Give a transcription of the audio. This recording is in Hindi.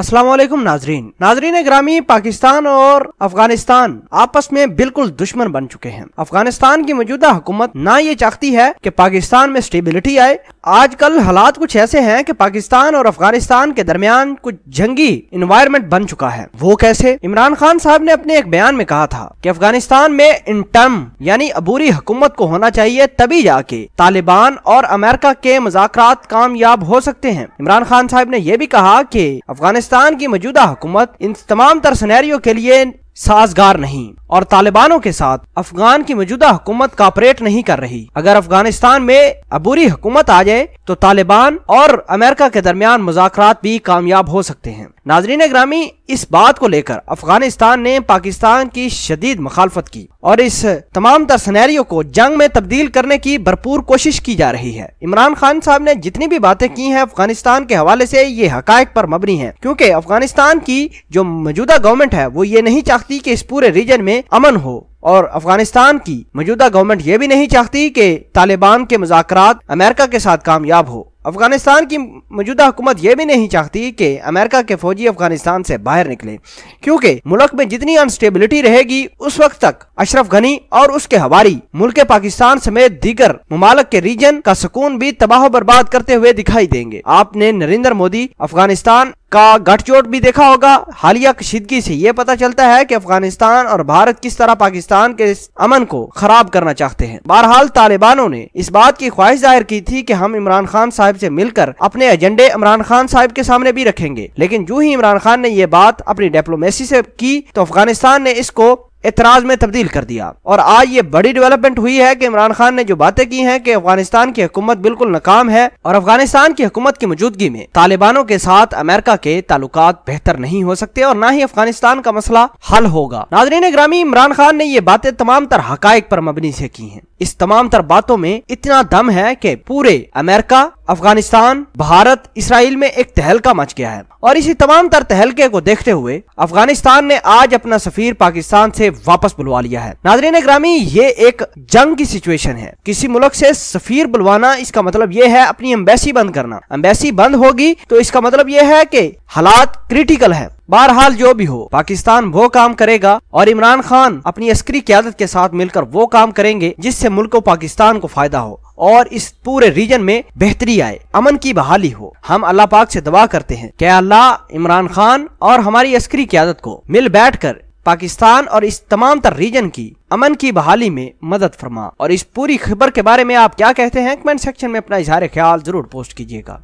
असलम नाजरीन नाजरीन ग्रामी पाकिस्तान और अफगानिस्तान आपस में बिल्कुल दुश्मन बन चुके हैं अफगानिस्तान की मौजूदा हुकूमत ना ये चाहती है कि पाकिस्तान में स्टेबिलिटी आए आजकल हालात कुछ ऐसे हैं कि पाकिस्तान और अफगानिस्तान के दरमियान कुछ जंगी इन्वायरमेंट बन चुका है वो कैसे इमरान खान साहब ने अपने एक बयान में कहा था कि अफगानिस्तान में इंटर्म यानी अबूरी हुकूमत को होना चाहिए तभी जाके तालिबान और अमेरिका के मजाक कामयाब हो सकते हैं इमरान खान साहब ने यह भी कहा की अफगानिस्तान की मौजूदा हुकूमत इन तमाम तर सुनहरियों के लिए साजगार नहीं और तालिबानों के साथ अफगान की मौजूदा हुकूमत कापरेट नहीं कर रही अगर अफगानिस्तान में अबूरी हुकूमत आ जाए तो तालिबान और अमेरिका के दरमियान मुजाकर भी कामयाब हो सकते हैं नाजरीन ग्रामी इस बात को लेकर अफगानिस्तान ने पाकिस्तान की शदीद मुखालफत की और इस तमाम तर को जंग में तब्दील करने की भरपूर कोशिश की जा रही है इमरान खान साहब ने जितनी भी बातें की हैं अफगानिस्तान के हवाले से ये हक पर मबनी है क्योंकि अफगानिस्तान की जो मौजूदा गवर्नमेंट है वो ये नहीं चाह चाहती कि इस पूरे रीजन में अमन हो और अफगानिस्तान की मौजूदा गवर्नमेंट ये भी नहीं चाहती कि तालिबान के मुजाकर अमेरिका के साथ कामयाब हो अफगानिस्तान की मौजूदा हुकूमत ये भी नहीं चाहती कि अमेरिका के फौजी अफगानिस्तान से बाहर निकले क्योंकि मुल्क में जितनी अनस्टेबिलिटी रहेगी उस वक्त तक अशरफ गनी और उसके हवारी मुल्क पाकिस्तान समेत दीगर ममालक के रीजन का सुकून भी तबाह बर्बाद करते हुए दिखाई देंगे आपने नरेंद्र मोदी अफगानिस्तान का गठजोड़ भी देखा होगा हालिया कशीदगी से ये पता चलता है कि अफगानिस्तान और भारत किस तरह पाकिस्तान के अमन को खराब करना चाहते हैं बहरहाल तालिबानों ने इस बात की ख्वाहिश जाहिर की थी कि हम इमरान खान साहब से मिलकर अपने एजेंडे इमरान खान साहब के सामने भी रखेंगे लेकिन जो ही इमरान खान ने यह बात अपनी डिप्लोमेसी से की तो अफगानिस्तान ने इसको एतराज में तब्दील कर दिया और आज ये बड़ी डेवलपमेंट हुई है कि इमरान खान ने जो बातें की हैं कि अफगानिस्तान की हुकूमत बिल्कुल नाकाम है और अफगानिस्तान की हुकूमत की मौजूदगी में तालिबानों के साथ अमेरिका के ताल्लुक बेहतर नहीं हो सकते और न ही अफगानिस्तान का मसला हल होगा नाजरीन ग्रामी इमरान खान ने ये बातें तमाम तर हक पर मबनी से की है इस तमाम तर बातों में इतना दम है की पूरे अमेरिका अफगानिस्तान भारत इसराइल में एक तहलका मच गया है और इसी तमाम तर तहलके को देखते हुए अफगानिस्तान ने आज अपना सफीर पाकिस्तान से वापस बुलवा लिया है नादरीन ग्रामी ये एक जंग की सिचुएशन है किसी मुल्क से सफीर बुलवाना इसका मतलब ये है अपनी एम्बेसी बंद करना एम्बेसी बंद होगी तो इसका मतलब ये है की हालात क्रिटिकल है बहरहाल जो भी हो पाकिस्तान वो काम करेगा और इमरान खान अपनी अस्करी क्यादत के साथ मिलकर वो काम करेंगे जिससे मुल्क पाकिस्तान को फायदा हो और इस पूरे रीजन में बेहतरी आए अमन की बहाली हो हम अल्लाह पाक से दुआ करते हैं क्या अल्लाह इमरान खान और हमारी अस्करी क्यादत को मिल बैठ कर पाकिस्तान और इस तमाम तर रीजन की अमन की बहाली में मदद फरमा और इस पूरी खबर के बारे में आप क्या कहते हैं कमेंट सेक्शन में अपना इजहार ख्याल जरूर पोस्ट कीजिएगा